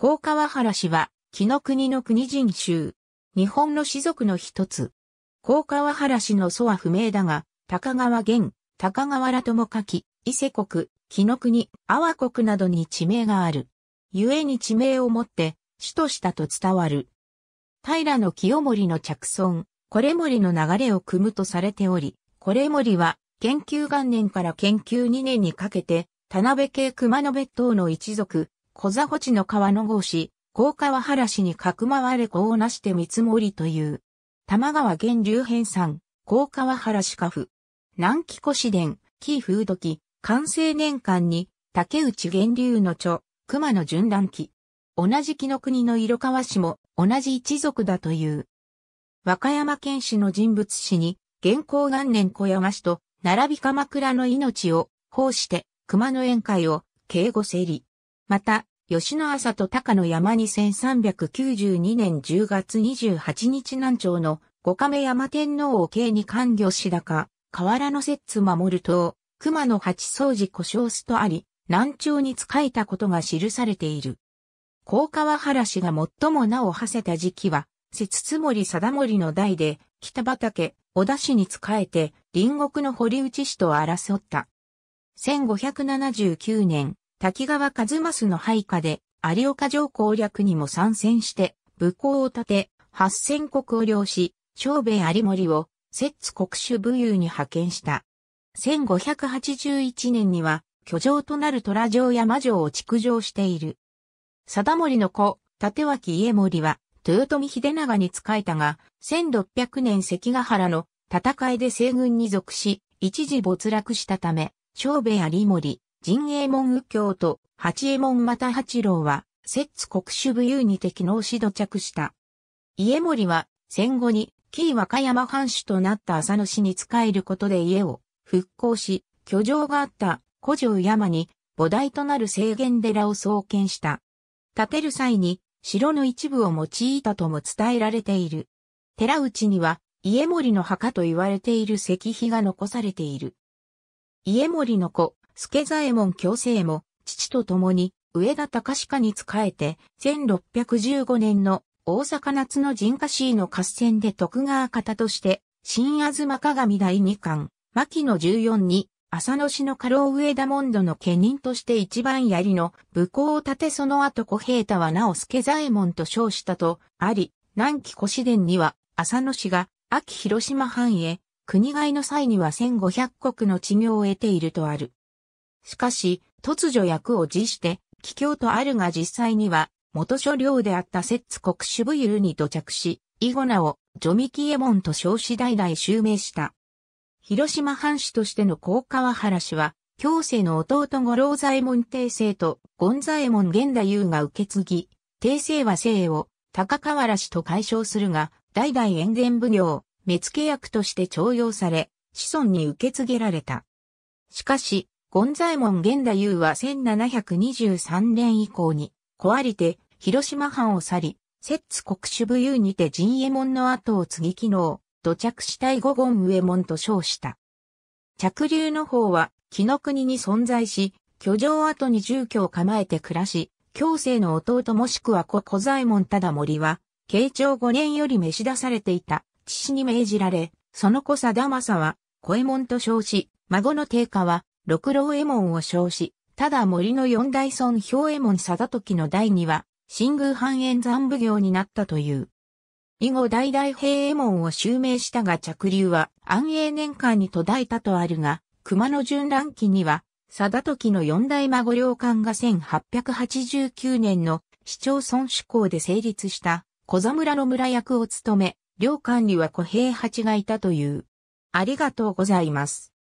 高川原氏は、紀の国の国人衆。日本の士族の一つ。高川原氏の祖は不明だが、高川源、高川原とも書き、伊勢国、紀の国、阿波国などに地名がある。故に地名をもって、主としたと伝わる。平清盛の着村、これ森の流れを組むとされており、これ森は、研究元年から研究2年にかけて、田辺系熊野別当の一族、小座穂地の川の郷市、高川原市に角われ子をなして見積もりという。玉川源流編山、高川原市家府。南紀古市伝、紀風土記、完成年間に、竹内源流の著、熊野順覧記。同じ木の国の色川氏も同じ一族だという。和歌山県市の人物史に、現行元年小山氏と、並び鎌倉の命を、奉して、熊野宴会を、敬語整理。また、吉野朝と高野山に1392年10月28日南朝の五亀山天皇を慶に官御しか、河原の摂津守と、熊野八掃除故障すとあり、南朝に仕えたことが記されている。高川原氏が最も名を馳せた時期は、摂津森貞森の代で、北畑、小田氏に仕えて、隣国の堀内氏と争った。1579年、滝川一正の配下で、有岡城攻略にも参戦して、武功を立て、八千国を領し、長兵有森を、摂津国主武勇に派遣した。1581年には、居城となる虎城山城を築城している。貞森の子、立脇家森は、豊臣秀長に仕えたが、1600年関ヶ原の戦いで西軍に属し、一時没落したため、長兵有森、神右門右京と八右衛門又八郎は、摂津国主武勇に敵能し土着した。家森は戦後に紀伊和歌山藩主となった浅野氏に仕えることで家を復興し、居城があった古城山に母提となる制限寺を創建した。建てる際に城の一部を用いたとも伝えられている。寺内には家森の墓と言われている石碑が残されている。家森の子、助左衛門強制も、父と共に、上田隆家に仕えて、1615年の大阪夏の陣家市の合戦で徳川方として、新安東鏡第二巻、牧野14に、浅野市の家老上田門戸の家人として一番槍の武功を立てその後小平太はなお助左衛門と称したと、あり、南紀古市伝には、浅野市が、秋広島藩へ、国外の際には1500国の地業を得ているとある。しかし、突如役を辞して、帰郷とあるが実際には、元所領であった摂津国主部ユに土着し、以後名を、ジョミキエモンと称し代々襲名した。広島藩主としての高川原氏は、京世の弟五郎左衛門帝政と、権左衛門源太夫が受け継ぎ、帝政は姓を、高川原氏と解消するが、代々沿伝奉行、目付役として徴用され、子孫に受け継げられた。しかし、ゴンザエモン源太夫は1723年以降に、壊れて、広島藩を去り、摂津国主武勇にて陣右衛門の後を継ぎ機能、土着死体五言上門と称した。着流の方は、木の国に存在し、居城跡に住居を構えて暮らし、強制の弟もしくは子小左衛門忠森は、慶長5年より召し出されていた、父に命じられ、その子貞政は、小右衛門と称し、孫の定家は、六郎右衛門を称し、ただ森の四大村兵衛門貞時の代には、新宮藩円山奉行になったという。以後大々平右衛門を襲名したが着流は安永年間に途絶えたとあるが、熊野順乱期には、貞時の四代孫領館が1889年の市町村志向で成立した小座村の村役を務め、領館には小平八がいたという。ありがとうございます。